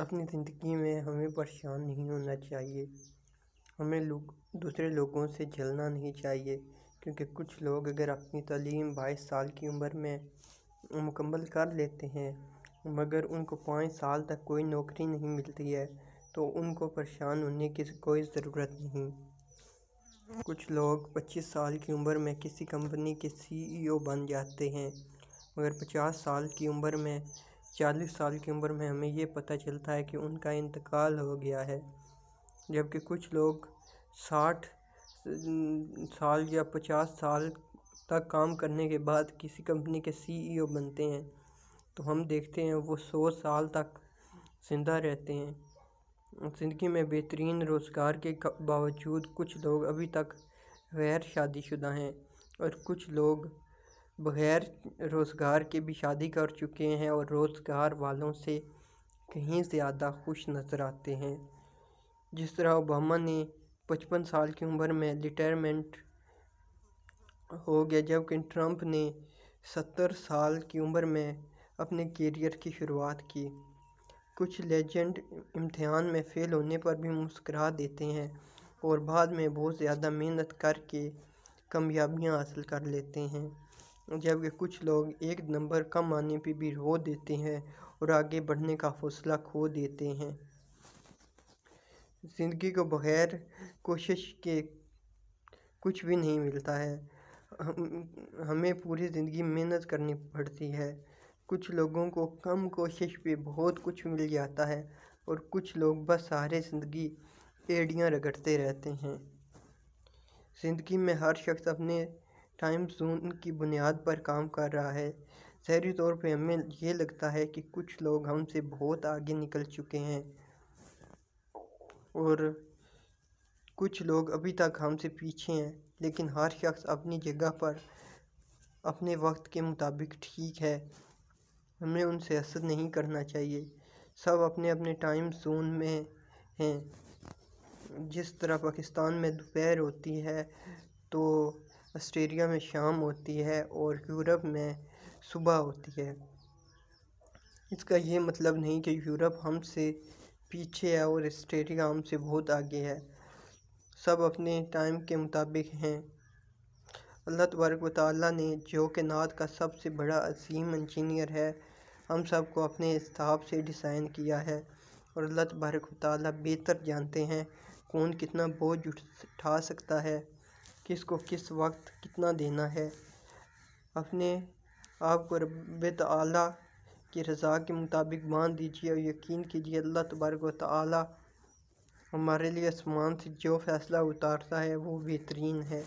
अपनी ज़िंदगी में हमें परेशान नहीं होना चाहिए हमें लोग दूसरे लोगों से जलना नहीं चाहिए क्योंकि कुछ लोग अगर अपनी तलीम बाईस साल की उम्र में मुकम्मल कर लेते हैं मगर उनको पाँच साल तक कोई नौकरी नहीं मिलती है तो उनको परेशान होने की कोई ज़रूरत नहीं कुछ लोग 25 साल की उम्र में किसी कंपनी के सीईओ e बन जाते हैं मगर 50 साल की उम्र में चालीस साल की उम्र में हमें ये पता चलता है कि उनका इंतकाल हो गया है जबकि कुछ लोग साठ साल या पचास साल तक काम करने के बाद किसी कंपनी के सीईओ e बनते हैं तो हम देखते हैं वो सौ साल तक जिंदा रहते हैं ज़िंदगी में बेहतरीन रोज़गार के बावजूद कुछ लोग अभी तक गैर शादीशुदा हैं और कुछ लोग बग़ैर रोज़गार के भी शादी कर चुके हैं और रोज़गार वालों से कहीं ज़्यादा खुश नज़र आते हैं जिस तरह ओबामा ने पचपन साल की उम्र में रिटायरमेंट हो गया जबकि ट्रंप ने सत्तर साल की उम्र में अपने करियर की शुरुआत की कुछ लेजेंड इम्तहान में फ़ेल होने पर भी मुस्करा देते हैं और बाद में बहुत ज़्यादा मेहनत करके कामयाबियाँ हासिल कर लेते हैं जबकि कुछ लोग एक नंबर कम आने पर भी रो देते हैं और आगे बढ़ने का हौसला खो देते हैं ज़िंदगी को बग़ैर कोशिश के कुछ भी नहीं मिलता है हम हमें पूरी ज़िंदगी मेहनत करनी पड़ती है कुछ लोगों को कम कोशिश पे बहुत कुछ मिल जाता है और कुछ लोग बस सारे ज़िंदगी एड़ियाँ रगड़ते रहते हैं ज़िंदगी में हर शख्स अपने टाइम ज़ोन की बुनियाद पर काम कर रहा है शहरी तौर पर हमें यह लगता है कि कुछ लोग हमसे बहुत आगे निकल चुके हैं और कुछ लोग अभी तक हमसे पीछे हैं लेकिन हर शख्स अपनी जगह पर अपने वक्त के मुताबिक ठीक है हमें उनसे असर नहीं करना चाहिए सब अपने अपने टाइम जोन में हैं जिस तरह पाकिस्तान में दोपहर होती है तो ऑस्ट्रेलिया में शाम होती है और यूरोप में सुबह होती है इसका ये मतलब नहीं कि यूरोप हमसे पीछे है और ऑस्ट्रेलिया हमसे बहुत आगे है सब अपने टाइम के मुताबिक हैं अल्लाह तबारक वाली ने जो के नात का सबसे बड़ा असीम इंजीनियर है हम सब को अपने हिसाब से डिज़ाइन किया है और अल्लाह तबारक वाली बेहतर जानते हैं कौन कितना बोझ उठा सकता है किसको किस वक्त कितना देना है अपने आप को रब तला की रज़ा के मुताबिक बांध दीजिए और यकीन कीजिए अल्लाह तबारक ताली हमारे लिए आसमान से जो फ़ैसला उतारता है वो बेहतरीन है